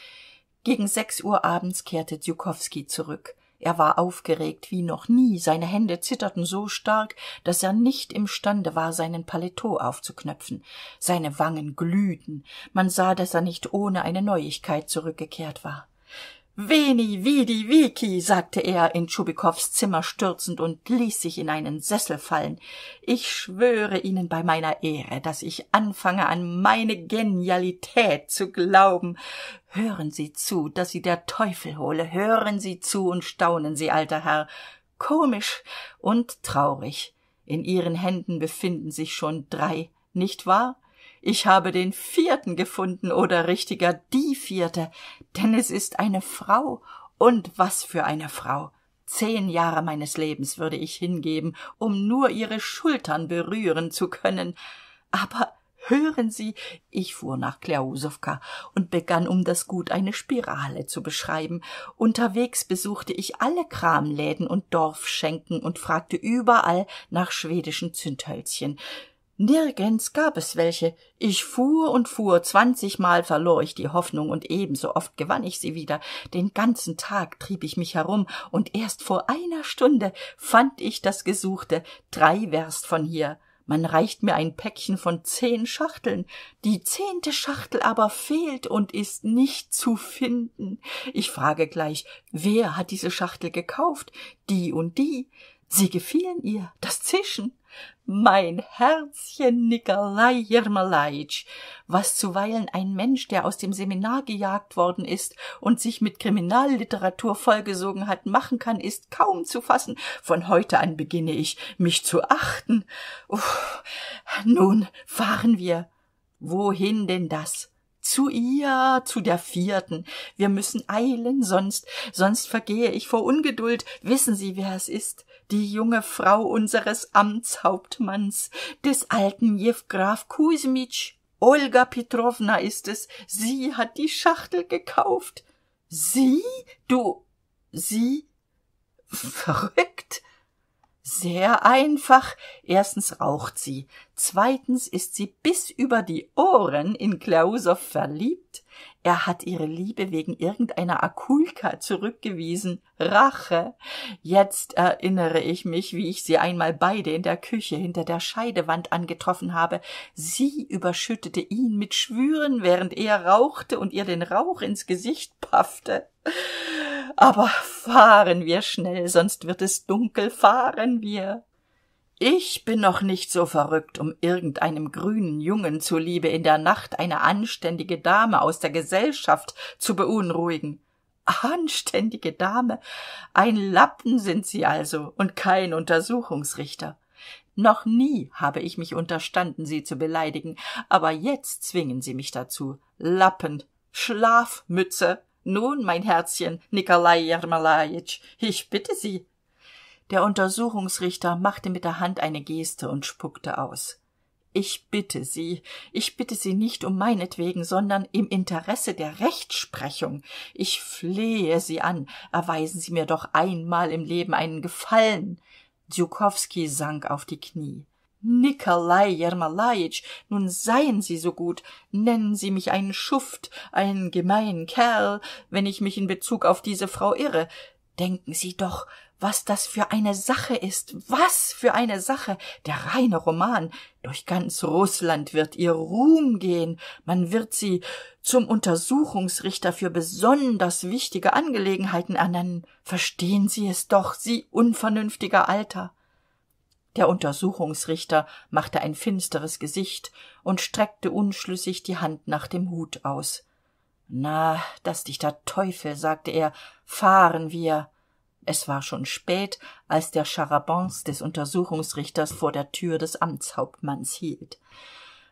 gegen sechs uhr abends kehrte tjukowski zurück er war aufgeregt wie noch nie seine hände zitterten so stark daß er nicht imstande war seinen paletot aufzuknöpfen seine wangen glühten man sah daß er nicht ohne eine neuigkeit zurückgekehrt war veni vidi vici sagte er in tschubikows zimmer stürzend und ließ sich in einen sessel fallen ich schwöre ihnen bei meiner ehre daß ich anfange an meine genialität zu glauben hören sie zu daß sie der teufel hole hören sie zu und staunen sie alter herr komisch und traurig in ihren händen befinden sich schon drei nicht wahr ich habe den vierten gefunden oder richtiger die vierte, denn es ist eine Frau. Und was für eine Frau. Zehn Jahre meines Lebens würde ich hingeben, um nur ihre Schultern berühren zu können. Aber Hören Sie, ich fuhr nach Klausowka und begann, um das Gut eine Spirale zu beschreiben. Unterwegs besuchte ich alle Kramläden und Dorfschenken und fragte überall nach schwedischen Zündhölzchen nirgends gab es welche ich fuhr und fuhr zwanzigmal verlor ich die hoffnung und ebenso oft gewann ich sie wieder den ganzen tag trieb ich mich herum und erst vor einer stunde fand ich das gesuchte drei werst von hier man reicht mir ein päckchen von zehn schachteln die zehnte schachtel aber fehlt und ist nicht zu finden ich frage gleich wer hat diese schachtel gekauft die und die sie gefielen ihr das zischen mein herzchen nikolai jermalaitsch was zuweilen ein mensch der aus dem seminar gejagt worden ist und sich mit kriminalliteratur vollgesogen hat machen kann ist kaum zu fassen von heute an beginne ich mich zu achten uff nun fahren wir wohin denn das zu ihr, zu der vierten. Wir müssen eilen, sonst, sonst vergehe ich vor Ungeduld. Wissen Sie, wer es ist? die junge Frau unseres Amtshauptmanns, des alten Jewgraf Kusmitsch. Olga Petrovna ist es. Sie hat die Schachtel gekauft. Sie? Du. Sie? Verrückt. Sehr einfach. Erstens raucht sie. Zweitens ist sie bis über die Ohren in Klausow verliebt er hat ihre Liebe wegen irgendeiner Akulka zurückgewiesen. Rache. Jetzt erinnere ich mich, wie ich sie einmal beide in der Küche hinter der Scheidewand angetroffen habe. Sie überschüttete ihn mit Schwüren, während er rauchte und ihr den Rauch ins Gesicht paffte. Aber fahren wir schnell, sonst wird es dunkel, fahren wir ich bin noch nicht so verrückt um irgendeinem grünen jungen zuliebe in der nacht eine anständige dame aus der gesellschaft zu beunruhigen anständige dame ein lappen sind sie also und kein untersuchungsrichter noch nie habe ich mich unterstanden sie zu beleidigen aber jetzt zwingen sie mich dazu lappen schlafmütze nun mein herzchen nikolai jermalajitsch ich bitte sie der untersuchungsrichter machte mit der hand eine geste und spuckte aus ich bitte sie ich bitte sie nicht um meinetwegen sondern im interesse der rechtsprechung ich flehe sie an erweisen sie mir doch einmal im leben einen gefallen Djukowski sank auf die knie nikolai jermalajitsch nun seien sie so gut nennen sie mich einen schuft einen gemeinen kerl wenn ich mich in bezug auf diese frau irre denken sie doch was das für eine Sache ist, was für eine Sache, der reine Roman, durch ganz Russland wird ihr Ruhm gehen, man wird sie zum Untersuchungsrichter für besonders wichtige Angelegenheiten ernennen, verstehen Sie es doch, Sie unvernünftiger Alter. Der Untersuchungsrichter machte ein finsteres Gesicht und streckte unschlüssig die Hand nach dem Hut aus. Na, dass dich der Teufel, sagte er, fahren wir es war schon spät als der Charabans des untersuchungsrichters vor der tür des amtshauptmanns hielt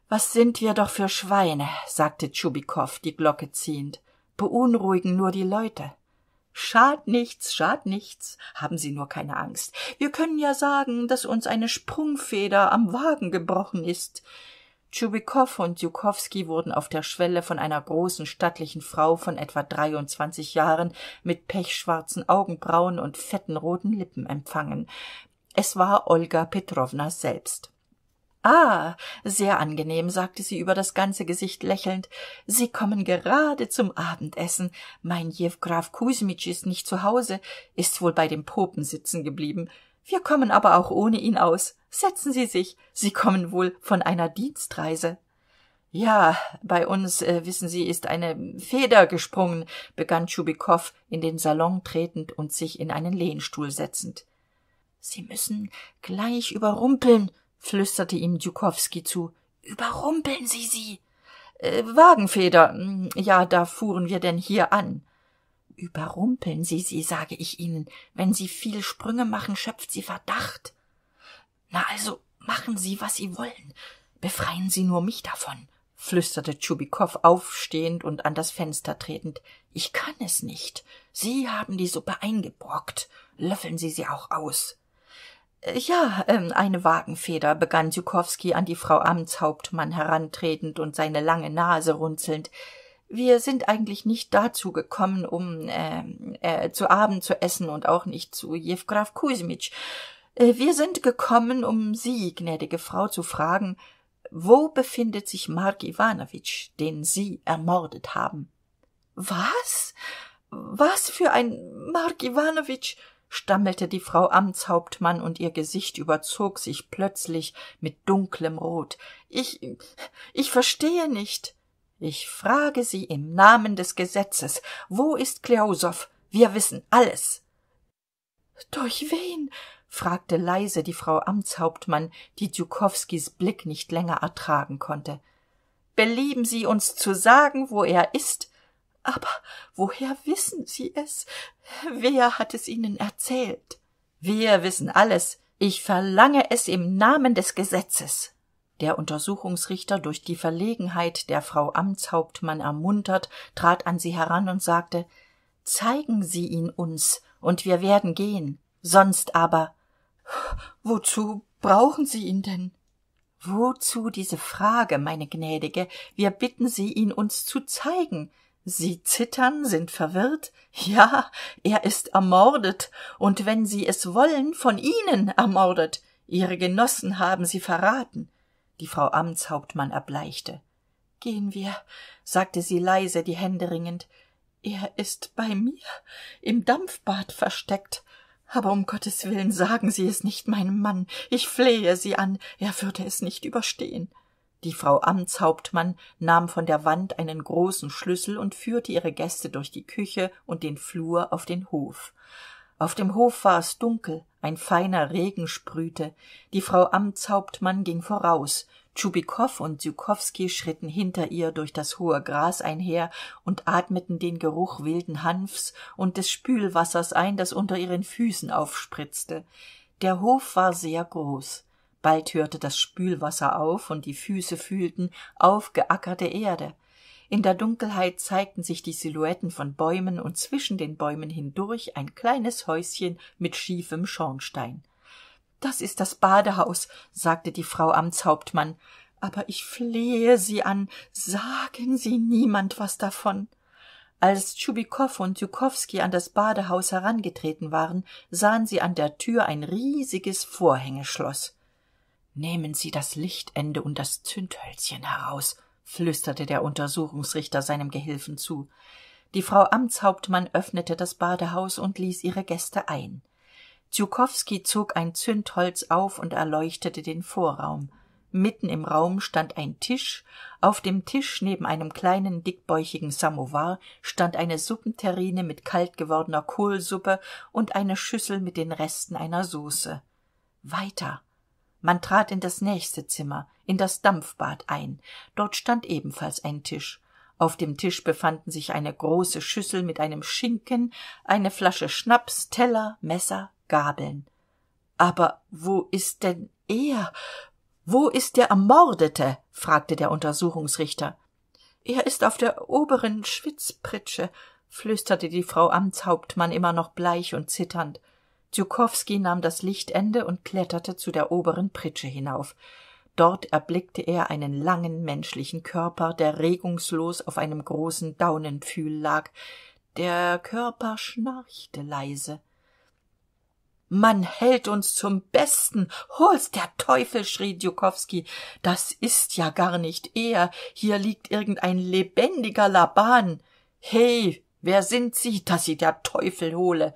was sind wir doch für schweine sagte tschubikow die glocke ziehend beunruhigen nur die leute schad nichts schad nichts haben sie nur keine angst wir können ja sagen dass uns eine sprungfeder am wagen gebrochen ist tschubikow und Jukowski wurden auf der schwelle von einer großen stattlichen frau von etwa 23 jahren mit pechschwarzen augenbrauen und fetten roten lippen empfangen es war olga petrowna selbst ah sehr angenehm sagte sie über das ganze gesicht lächelnd sie kommen gerade zum abendessen mein jewgraf kusmitsch ist nicht zu hause ist wohl bei dem popen sitzen geblieben wir kommen aber auch ohne ihn aus setzen sie sich sie kommen wohl von einer dienstreise ja bei uns äh, wissen sie ist eine feder gesprungen begann tschubikow in den salon tretend und sich in einen lehnstuhl setzend sie müssen gleich überrumpeln flüsterte ihm djukowski zu überrumpeln sie sie äh, wagenfeder hm, ja da fuhren wir denn hier an überrumpeln sie sie sage ich ihnen wenn sie viel sprünge machen schöpft sie verdacht na also machen sie was sie wollen befreien sie nur mich davon flüsterte tschubikow aufstehend und an das fenster tretend ich kann es nicht sie haben die suppe eingebrockt löffeln sie sie auch aus äh, ja ähm, eine wagenfeder begann sukowski an die frau amtshauptmann herantretend und seine lange nase runzelnd wir sind eigentlich nicht dazu gekommen, um äh, äh, zu Abend zu essen und auch nicht zu Jewgraf Kusmitsch. Äh, wir sind gekommen, um Sie, gnädige Frau, zu fragen, wo befindet sich Mark Iwanowitsch, den Sie ermordet haben? Was? Was für ein Mark Iwanowitsch? stammelte die Frau Amtshauptmann, und ihr Gesicht überzog sich plötzlich mit dunklem Rot. Ich ich verstehe nicht ich frage sie im namen des gesetzes wo ist kleusow wir wissen alles durch wen fragte leise die frau amtshauptmann die Djukowskis blick nicht länger ertragen konnte belieben sie uns zu sagen wo er ist aber woher wissen sie es wer hat es ihnen erzählt wir wissen alles ich verlange es im namen des gesetzes der untersuchungsrichter durch die verlegenheit der frau amtshauptmann ermuntert trat an sie heran und sagte zeigen sie ihn uns und wir werden gehen sonst aber wozu brauchen sie ihn denn wozu diese frage meine gnädige wir bitten sie ihn uns zu zeigen sie zittern sind verwirrt ja er ist ermordet und wenn sie es wollen von ihnen ermordet ihre genossen haben sie verraten die frau amtshauptmann erbleichte gehen wir sagte sie leise die hände ringend er ist bei mir im dampfbad versteckt aber um gottes willen sagen sie es nicht meinem mann ich flehe sie an er würde es nicht überstehen die frau amtshauptmann nahm von der wand einen großen schlüssel und führte ihre gäste durch die küche und den flur auf den hof auf dem hof war es dunkel ein feiner regen sprühte die frau amtshauptmann ging voraus tschubikow und sykowski schritten hinter ihr durch das hohe gras einher und atmeten den geruch wilden hanfs und des spülwassers ein das unter ihren füßen aufspritzte der hof war sehr groß bald hörte das spülwasser auf und die füße fühlten aufgeackerte erde in der dunkelheit zeigten sich die silhouetten von bäumen und zwischen den bäumen hindurch ein kleines häuschen mit schiefem schornstein das ist das badehaus sagte die frau amtshauptmann aber ich flehe sie an sagen sie niemand was davon als tschubikow und tjukowski an das badehaus herangetreten waren sahen sie an der tür ein riesiges vorhängeschloß nehmen sie das lichtende und das zündhölzchen heraus flüsterte der untersuchungsrichter seinem gehilfen zu die frau amtshauptmann öffnete das badehaus und ließ ihre gäste ein tschukowski zog ein zündholz auf und erleuchtete den vorraum mitten im raum stand ein tisch auf dem tisch neben einem kleinen dickbäuchigen samowar stand eine suppenterrine mit kalt gewordener kohlsuppe und eine schüssel mit den resten einer Soße. weiter man trat in das nächste zimmer in das dampfbad ein dort stand ebenfalls ein tisch auf dem tisch befanden sich eine große schüssel mit einem schinken eine flasche schnaps teller messer gabeln aber wo ist denn er wo ist der ermordete fragte der untersuchungsrichter er ist auf der oberen schwitzpritsche flüsterte die frau amtshauptmann immer noch bleich und zitternd tschukowski nahm das lichtende und kletterte zu der oberen pritsche hinauf dort erblickte er einen langen menschlichen körper der regungslos auf einem großen daunenpfühl lag der körper schnarchte leise man hält uns zum besten hol's der teufel schrie tschukowski das ist ja gar nicht er hier liegt irgendein lebendiger laban he wer sind sie daß sie der teufel hole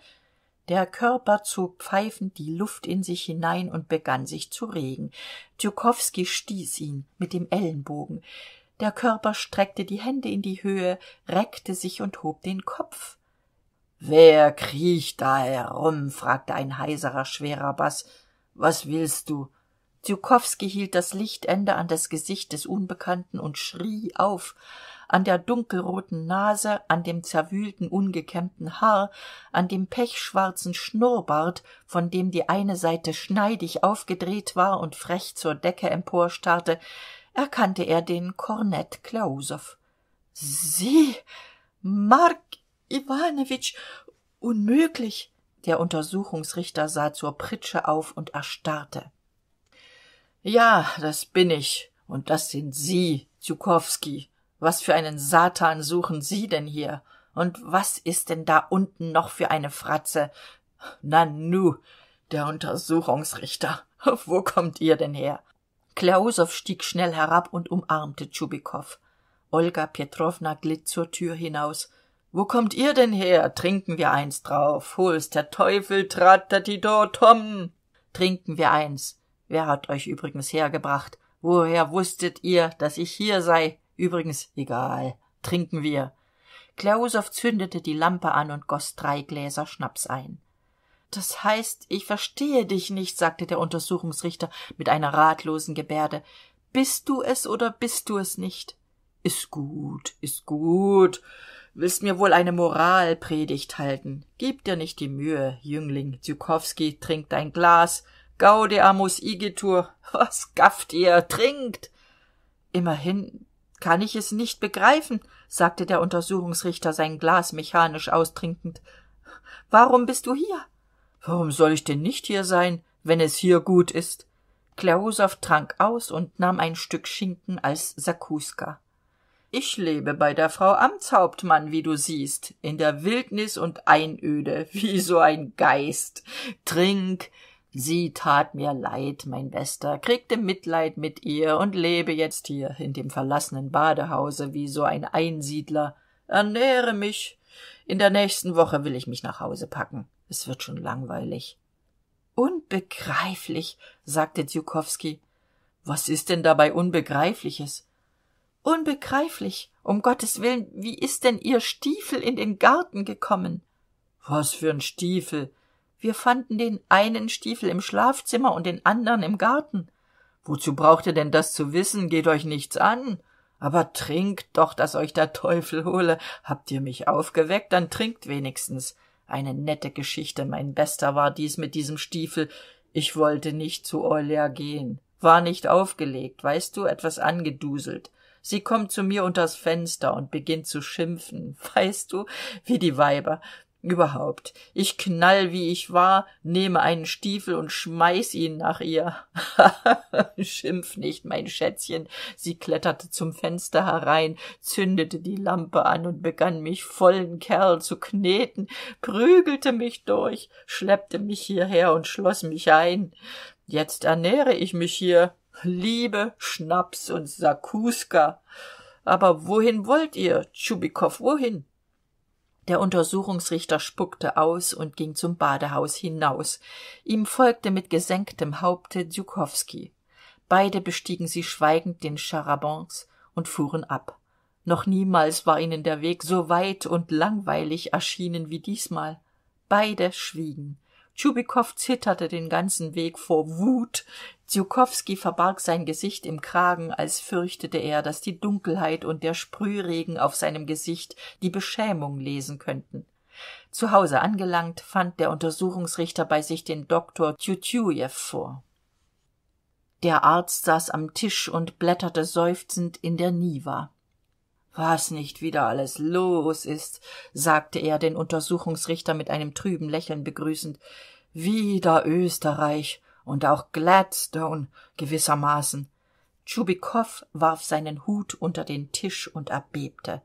der körper zog pfeifend die luft in sich hinein und begann sich zu regen Tschukowski stieß ihn mit dem ellenbogen der körper streckte die hände in die höhe reckte sich und hob den kopf wer kriecht da herum fragte ein heiserer schwerer Bass. was willst du Tschukowski hielt das lichtende an das gesicht des unbekannten und schrie auf an der dunkelroten nase an dem zerwühlten ungekämmten haar an dem pechschwarzen schnurrbart von dem die eine seite schneidig aufgedreht war und frech zur decke emporstarrte erkannte er den kornett klausow sie mark iwanowitsch unmöglich der untersuchungsrichter sah zur pritsche auf und erstarrte ja das bin ich und das sind sie was für einen satan suchen sie denn hier und was ist denn da unten noch für eine fratze nanu der untersuchungsrichter wo kommt ihr denn her klausow stieg schnell herab und umarmte tschubikow olga petrowna glitt zur tür hinaus wo kommt ihr denn her trinken wir eins drauf hol's der teufel tratatido tom trinken wir eins wer hat euch übrigens hergebracht woher wusstet ihr dass ich hier sei übrigens egal trinken wir klausow zündete die lampe an und goß drei gläser schnaps ein das heißt ich verstehe dich nicht sagte der untersuchungsrichter mit einer ratlosen gebärde bist du es oder bist du es nicht »Ist gut ist gut willst mir wohl eine moralpredigt halten gib dir nicht die mühe jüngling zykowski trink dein glas gaudeamus igitur was gafft ihr trinkt immerhin kann ich es nicht begreifen sagte der untersuchungsrichter sein glas mechanisch austrinkend warum bist du hier warum soll ich denn nicht hier sein wenn es hier gut ist klausow trank aus und nahm ein stück schinken als sakuska ich lebe bei der frau amtshauptmann wie du siehst in der wildnis und einöde wie so ein geist trink sie tat mir leid mein bester kriegte mitleid mit ihr und lebe jetzt hier in dem verlassenen badehause wie so ein einsiedler ernähre mich in der nächsten woche will ich mich nach hause packen es wird schon langweilig unbegreiflich sagte tjukowski was ist denn dabei unbegreifliches unbegreiflich um gottes willen wie ist denn ihr stiefel in den garten gekommen was für ein stiefel wir fanden den einen stiefel im schlafzimmer und den anderen im garten wozu braucht ihr denn das zu wissen geht euch nichts an aber trinkt doch dass euch der teufel hole habt ihr mich aufgeweckt dann trinkt wenigstens eine nette geschichte mein bester war dies mit diesem stiefel ich wollte nicht zu euler gehen war nicht aufgelegt weißt du etwas angeduselt sie kommt zu mir unters fenster und beginnt zu schimpfen weißt du wie die weiber überhaupt ich knall wie ich war nehme einen stiefel und schmeiß ihn nach ihr schimpf nicht mein schätzchen sie kletterte zum fenster herein zündete die lampe an und begann mich vollen kerl zu kneten prügelte mich durch schleppte mich hierher und schloß mich ein jetzt ernähre ich mich hier liebe schnaps und sakuska aber wohin wollt ihr tschubikow wohin der untersuchungsrichter spuckte aus und ging zum badehaus hinaus ihm folgte mit gesenktem haupte djukowski beide bestiegen sie schweigend den Charabancs und fuhren ab noch niemals war ihnen der weg so weit und langweilig erschienen wie diesmal beide schwiegen tschubikow zitterte den ganzen weg vor wut sukowski verbarg sein gesicht im kragen als fürchtete er daß die dunkelheit und der sprühregen auf seinem gesicht die beschämung lesen könnten zu hause angelangt fand der untersuchungsrichter bei sich den doktor tjutjujew vor der arzt saß am tisch und blätterte seufzend in der Niva was nicht wieder alles los ist sagte er den untersuchungsrichter mit einem trüben lächeln begrüßend wieder österreich und auch gladstone gewissermaßen tschubikow warf seinen hut unter den tisch und erbebte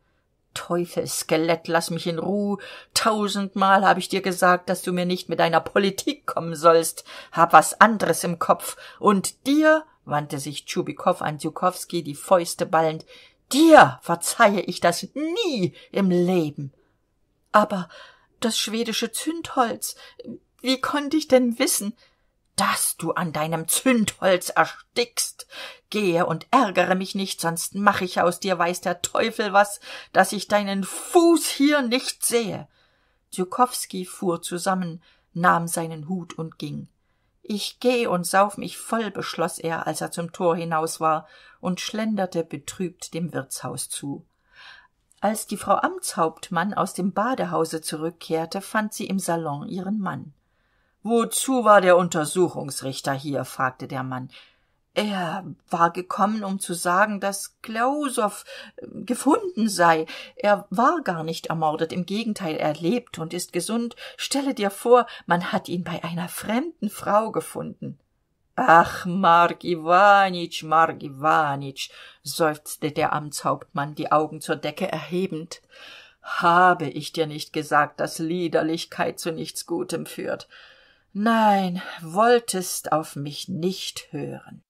Teufelsskelett, lass mich in Ruh. Tausendmal habe ich dir gesagt, dass du mir nicht mit deiner Politik kommen sollst. Hab was anderes im Kopf. Und dir, wandte sich Tschubikow an Tjukowski, die Fäuste ballend, dir verzeihe ich das nie im leben aber das schwedische zündholz wie konnte ich denn wissen dass du an deinem zündholz erstickst gehe und ärgere mich nicht sonst mach ich aus dir weiß der teufel was dass ich deinen fuß hier nicht sehe Zukowski fuhr zusammen nahm seinen hut und ging ich geh und sauf mich voll beschloss er als er zum tor hinaus war und schlenderte betrübt dem wirtshaus zu als die frau amtshauptmann aus dem badehause zurückkehrte fand sie im salon ihren mann wozu war der untersuchungsrichter hier fragte der mann er war gekommen um zu sagen daß klausow äh, gefunden sei er war gar nicht ermordet im gegenteil er lebt und ist gesund stelle dir vor man hat ihn bei einer fremden frau gefunden ach Marg iwanitsch Marg iwanitsch seufzte der amtshauptmann die augen zur decke erhebend habe ich dir nicht gesagt daß liederlichkeit zu nichts gutem führt nein wolltest auf mich nicht hören